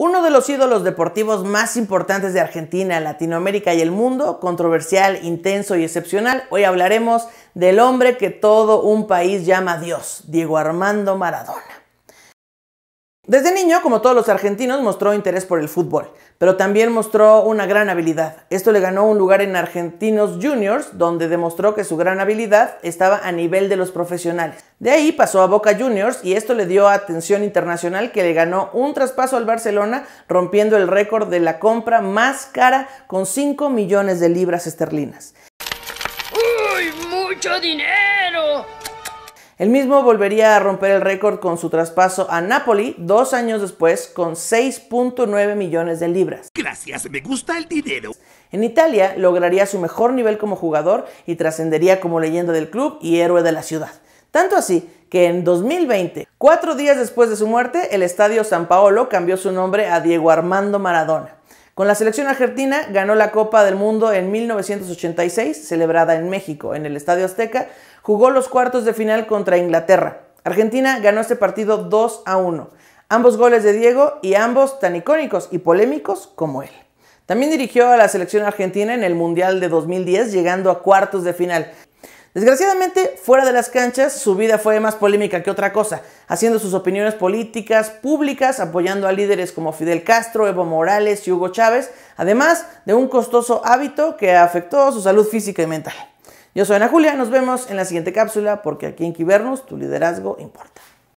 Uno de los ídolos deportivos más importantes de Argentina, Latinoamérica y el mundo, controversial, intenso y excepcional, hoy hablaremos del hombre que todo un país llama Dios, Diego Armando Maradona. Desde niño, como todos los argentinos, mostró interés por el fútbol, pero también mostró una gran habilidad. Esto le ganó un lugar en Argentinos Juniors, donde demostró que su gran habilidad estaba a nivel de los profesionales. De ahí pasó a Boca Juniors y esto le dio atención internacional que le ganó un traspaso al Barcelona, rompiendo el récord de la compra más cara con 5 millones de libras esterlinas. ¡Uy, mucho dinero! El mismo volvería a romper el récord con su traspaso a Napoli dos años después con 6.9 millones de libras. Gracias, me gusta el dinero. En Italia lograría su mejor nivel como jugador y trascendería como leyenda del club y héroe de la ciudad. Tanto así que en 2020, cuatro días después de su muerte, el estadio San Paolo cambió su nombre a Diego Armando Maradona. Con la selección argentina ganó la Copa del Mundo en 1986, celebrada en México, en el Estadio Azteca. Jugó los cuartos de final contra Inglaterra. Argentina ganó este partido 2 a 1. Ambos goles de Diego y ambos tan icónicos y polémicos como él. También dirigió a la selección argentina en el Mundial de 2010, llegando a cuartos de final. Desgraciadamente, fuera de las canchas, su vida fue más polémica que otra cosa, haciendo sus opiniones políticas públicas, apoyando a líderes como Fidel Castro, Evo Morales y Hugo Chávez, además de un costoso hábito que afectó su salud física y mental. Yo soy Ana Julia, nos vemos en la siguiente cápsula porque aquí en Quibernos tu liderazgo importa.